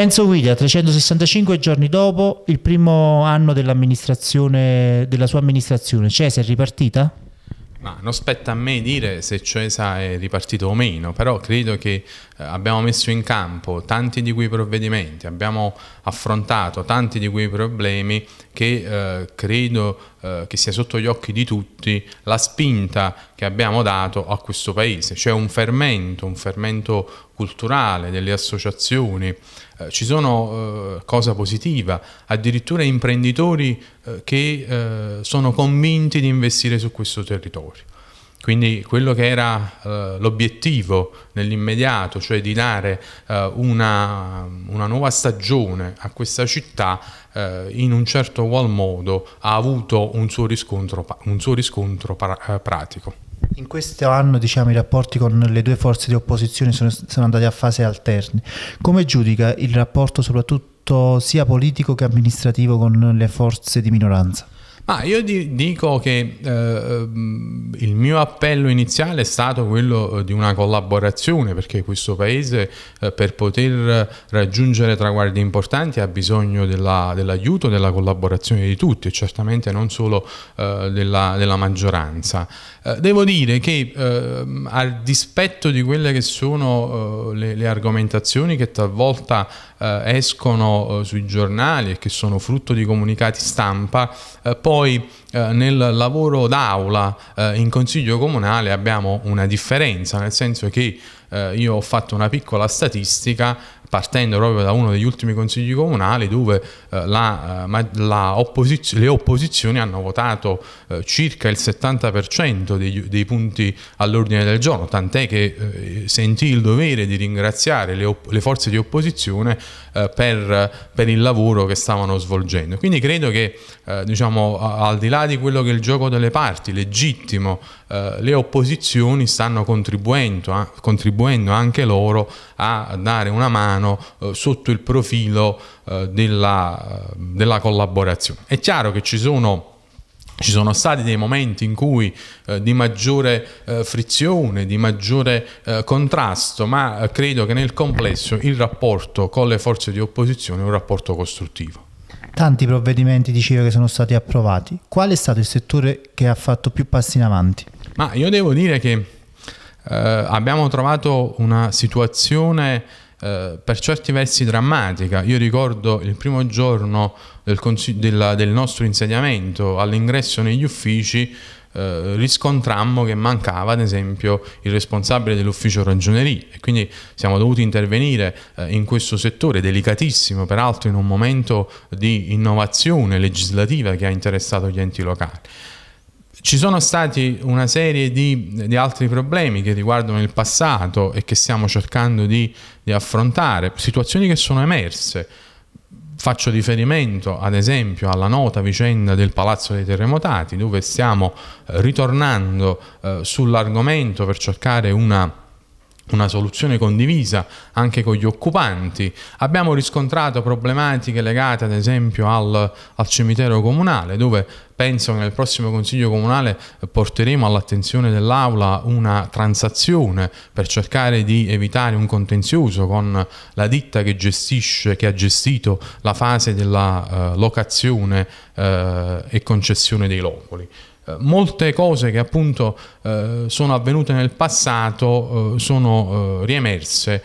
Enzo Guida, 365 giorni dopo il primo anno della sua amministrazione, Cesa è ripartita? Ma non spetta a me dire se Cesa è ripartito o meno, però credo che eh, abbiamo messo in campo tanti di quei provvedimenti, abbiamo affrontato tanti di quei problemi che eh, credo eh, che sia sotto gli occhi di tutti la spinta che abbiamo dato a questo paese, cioè un fermento, un fermento culturale, delle associazioni, eh, ci sono eh, cosa positiva, addirittura imprenditori eh, che eh, sono convinti di investire su questo territorio. Quindi quello che era eh, l'obiettivo nell'immediato, cioè di dare eh, una, una, nuova stagione a questa città, in un certo qual modo ha avuto un suo riscontro, un suo riscontro pratico. In questo anno diciamo, i rapporti con le due forze di opposizione sono, sono andati a fasi alterne. Come giudica il rapporto soprattutto sia politico che amministrativo con le forze di minoranza? Ma io di, dico che eh, ehm, il mio appello iniziale è stato quello eh, di una collaborazione, perché questo Paese eh, per poter raggiungere traguardi importanti ha bisogno dell'aiuto, dell della collaborazione di tutti, e certamente non solo eh, della, della, maggioranza. Eh, devo dire che ehm, a dispetto di quelle che sono eh, le, le, argomentazioni che talvolta escono sui giornali e che sono frutto di comunicati stampa, poi hoy Eh, nel lavoro d'aula eh, in consiglio comunale abbiamo una differenza, nel senso che eh, io ho fatto una piccola statistica partendo proprio da uno degli ultimi consigli comunali dove eh, la, eh, la opposiz le opposizioni hanno votato circa il 70% dei, dei, punti all'ordine del giorno, tant'è che sentì il dovere di ringraziare le, le forze di opposizione per, per, il lavoro che stavano svolgendo. Quindi credo che diciamo, al di là là di quello che è il gioco delle parti, legittimo, eh, le opposizioni stanno contribuendo, eh, contribuendo, anche loro a dare una mano eh, sotto il profilo eh, della, della collaborazione. È chiaro che ci sono... Ci sono stati dei momenti in cui eh, di maggiore eh, frizione, di maggiore eh, contrasto, ma credo che nel complesso il rapporto con le forze di opposizione è un rapporto costruttivo tanti provvedimenti diceva che sono stati approvati. Qual è stato il settore che ha fatto più passi in avanti? Ma io devo dire che eh, abbiamo trovato una situazione eh, per certi versi drammatica. Io ricordo il primo giorno del, del, del nostro insediamento all'ingresso negli uffici eh, riscontrammo che mancava ad esempio il responsabile dell'ufficio ragioneria e quindi siamo dovuti intervenire eh, in questo settore delicatissimo, peraltro in un momento di innovazione legislativa che ha interessato gli enti locali. Ci sono stati una serie di, di, altri problemi che riguardano il passato e che stiamo cercando di, di affrontare, situazioni che sono emerse, Faccio riferimento ad esempio alla nota vicenda del Palazzo dei Terremotati dove stiamo eh, ritornando eh, sull'argomento per cercare una una soluzione condivisa anche con gli occupanti. Abbiamo riscontrato problematiche legate ad esempio al, al cimitero comunale dove penso che nel prossimo Consiglio Comunale porteremo all'attenzione dell'Aula una transazione per cercare di evitare un contenzioso con la ditta che gestisce, che ha gestito la fase della eh, locazione eh, e concessione dei locoli. Eh, molte cose che appunto eh, sono avvenute nel passato eh, sono riemerse,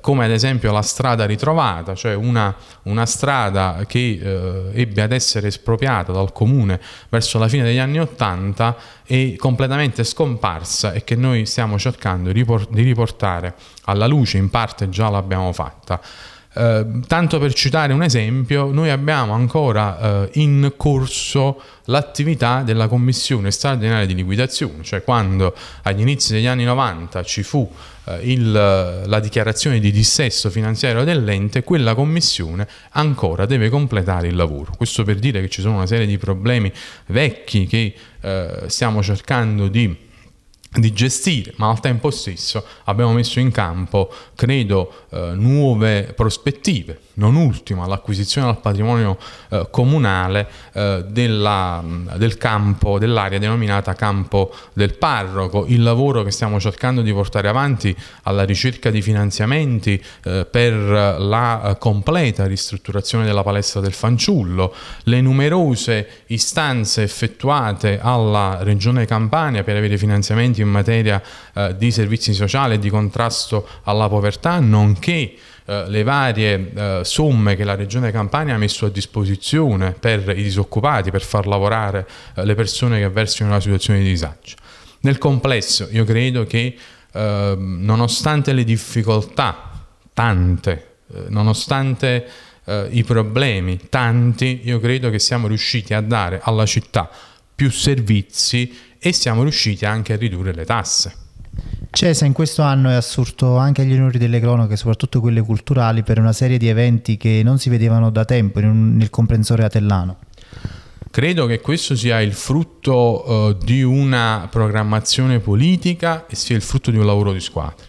come ad esempio la strada ritrovata, cioè una, una strada che ebbe ad essere espropriata dal comune verso la fine degli anni Ottanta e completamente scomparsa e che noi stiamo cercando di riportare alla luce, in parte già l'abbiamo fatta. Ehm, tanto per citare un esempio, noi abbiamo ancora eh, in corso l'attività della commissione straordinaria di liquidazione, cioè quando agli inizi degli anni 90 ci fu eh, il, la dichiarazione di dissesto finanziario dell'ente, quella commissione ancora deve completare il lavoro. Questo per dire che ci sono una serie di problemi vecchi che eh, stiamo cercando di di gestire, ma al tempo stesso abbiamo messo in campo, credo, eh, nuove prospettive, non ultima l'acquisizione al patrimonio eh, comunale eh, della, del campo, dell'area denominata campo del parroco, il lavoro che stiamo cercando di portare avanti alla ricerca di finanziamenti eh, per la eh, completa ristrutturazione della palestra del fanciullo, le numerose istanze effettuate alla Regione Campania per avere finanziamenti in materia eh, di servizi sociali e di contrasto alla povertà, nonché eh, le varie eh, somme che la Regione Campania ha messo a disposizione per i disoccupati, per far lavorare eh, le persone che versano una situazione di disagio. Nel complesso io credo che ehm, nonostante le difficoltà, tante, eh, nonostante i problemi, tanti, io credo che siamo riusciti a dare alla città più servizi e siamo riusciti anche a ridurre le tasse. CESA in questo anno è assurdo anche agli onori delle cronache, soprattutto quelle culturali, per una serie di eventi che non si vedevano da tempo un, nel comprensore atellano. Credo che questo sia il frutto uh, di una programmazione politica e sia il frutto di un lavoro di squadra.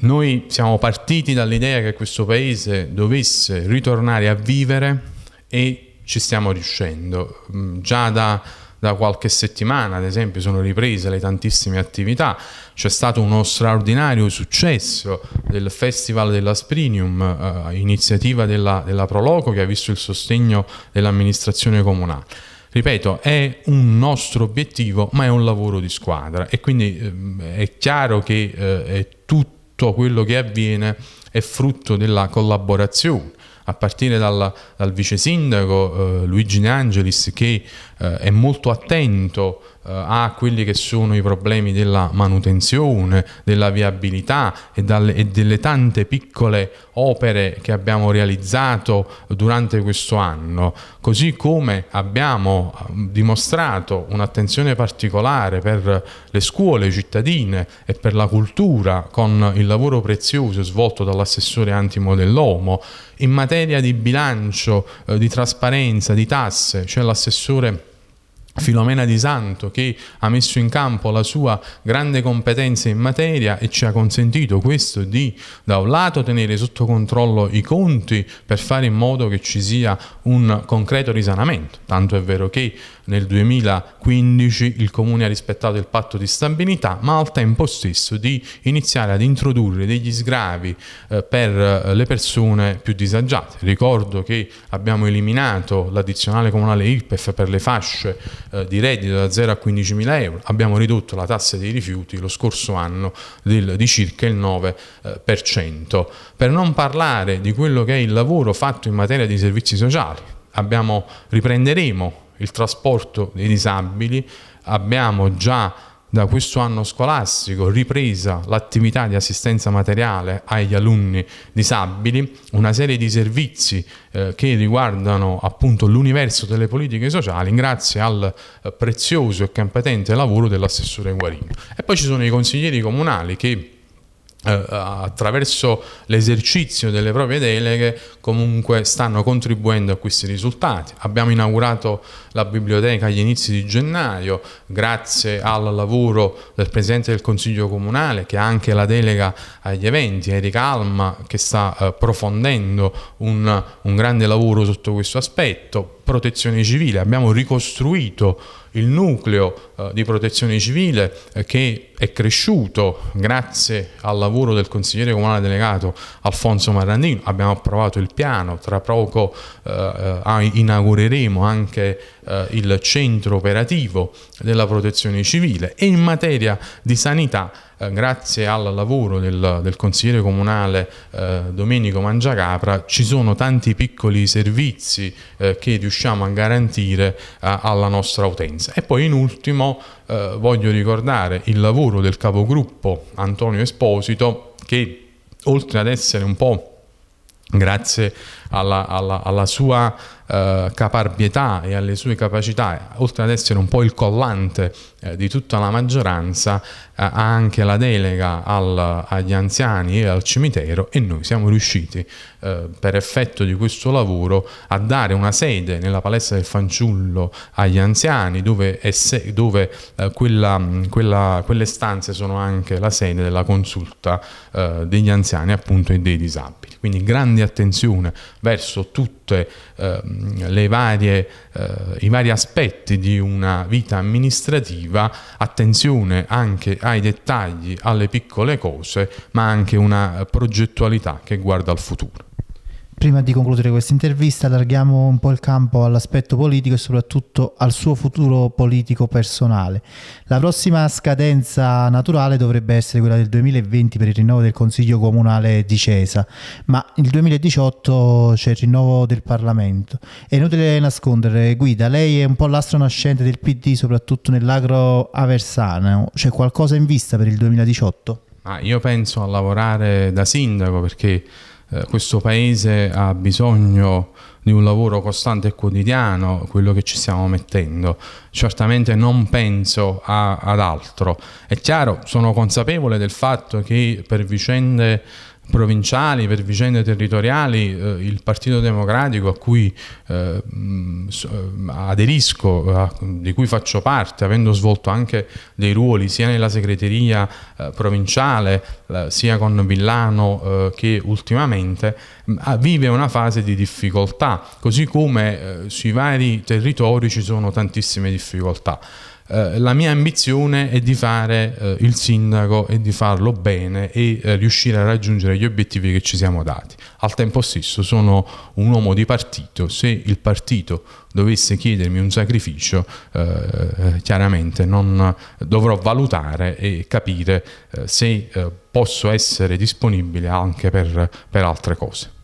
Noi siamo partiti dall'idea che questo paese dovesse ritornare a vivere e ci stiamo riuscendo. Mm, già da da qualche settimana, ad esempio, sono riprese le tantissime attività. C'è stato uno straordinario successo del Festival dell'Asprinium, eh, iniziativa della, della Proloco che ha visto il sostegno dell'amministrazione comunale. Ripeto, è un nostro obiettivo, ma è un lavoro di squadra e quindi eh, è chiaro che eh, è tutto quello che avviene è frutto della collaborazione a partire dal, dal vice sindaco eh, Luigi De Angelis che eh, è molto attento eh, a quelli che sono i problemi della manutenzione, della viabilità e, dalle, e, delle tante piccole opere che abbiamo realizzato durante questo anno, così come abbiamo eh, dimostrato un'attenzione particolare per le scuole cittadine e per la cultura con il lavoro prezioso svolto dall'assessore Antimo dell'Omo. In materia di bilancio, eh, di trasparenza, di tasse, c'è cioè l'assessore Filomena di Santo che ha messo in campo la sua grande competenza in materia e ci ha consentito questo di da un lato tenere sotto controllo i conti per fare in modo che ci sia un concreto risanamento, tanto è vero che nel 2015 il Comune ha rispettato il patto di stabilità, ma al tempo stesso di iniziare ad introdurre degli sgravi eh, per eh, le persone più disagiate. Ricordo che abbiamo eliminato l'addizionale comunale IRPEF per le fasce eh, di reddito da 0 a 15 mila euro, abbiamo ridotto la tassa dei rifiuti lo scorso anno del, di circa il 9%. Eh, per, cento. per non parlare di quello che è il lavoro fatto in materia di servizi sociali, abbiamo, riprenderemo il trasporto dei disabili, abbiamo già da questo anno scolastico ripresa l'attività di assistenza materiale agli alunni disabili, una serie di servizi eh, che riguardano appunto l'universo delle politiche sociali grazie al eh, prezioso e competente lavoro dell'assessore Guarino. E poi ci sono i consiglieri comunali che eh, attraverso l'esercizio delle proprie deleghe comunque stanno contribuendo a questi risultati. Abbiamo inaugurato la biblioteca agli inizi di gennaio grazie al lavoro del Presidente del Consiglio Comunale che ha anche la delega agli eventi, Erika Alma che sta approfondendo eh, un, un grande lavoro sotto questo aspetto protezione civile, abbiamo ricostruito il nucleo eh, di protezione civile eh, che è cresciuto grazie al lavoro del consigliere comunale delegato Alfonso Marrandino, abbiamo approvato il piano, tra poco eh, eh ah, inaugureremo anche eh, il centro operativo della protezione civile e in materia di sanità eh, grazie al lavoro del, del consigliere comunale eh, Domenico Mangiacapra ci sono tanti piccoli servizi eh, che riusciamo a garantire eh, alla nostra utenza. E poi in ultimo eh, voglio ricordare il lavoro del capogruppo Antonio Esposito che oltre ad essere un po' grazie alla, alla, alla sua eh, caparbietà e alle sue capacità, oltre ad essere un po' il collante eh, di tutta la maggioranza, eh, ha anche la delega al, agli anziani e al cimitero e noi siamo riusciti eh, per effetto di questo lavoro a dare una sede nella palestra del fanciullo agli anziani dove, esse, dove quella, quella, quelle stanze sono anche la sede della consulta degli anziani appunto e dei disabili. Quindi grande attenzione verso tutte eh, le varie, eh, i vari aspetti di una vita amministrativa relativa attenzione anche ai dettagli, alle piccole cose, ma anche una progettualità che guarda al futuro. Prima di concludere questa intervista allarghiamo un po' il campo all'aspetto politico e soprattutto al suo futuro politico personale. La prossima scadenza naturale dovrebbe essere quella del 2020 per il rinnovo del Consiglio Comunale di Cesa, ma il 2018 c'è il rinnovo del Parlamento. È inutile nascondere, Guida, lei è un po' l'astro nascente del PD soprattutto nell'agro aversano, c'è qualcosa in vista per il 2018? Ah, io penso a lavorare da sindaco perché eh, questo paese ha bisogno di un lavoro costante e quotidiano, quello che ci stiamo mettendo. Certamente non penso a, ad altro. È chiaro, sono consapevole del fatto che per vicende provinciali, per vicende territoriali, eh, il Partito Democratico a cui eh, eh, aderisco, a, di cui faccio parte, avendo svolto anche dei ruoli sia nella segreteria eh, provinciale, sia con Villano eh, che ultimamente, vive una fase di difficoltà, così come eh, sui vari territori ci sono tantissime difficoltà. Eh, la mia ambizione è di fare eh, il sindaco e di farlo bene e eh, riuscire a raggiungere gli obiettivi che ci siamo dati. Al tempo stesso sono un uomo di partito, se il partito dovesse chiedermi un sacrificio, eh, eh, chiaramente non dovrò valutare e capire se posso essere disponibile anche per, per altre cose.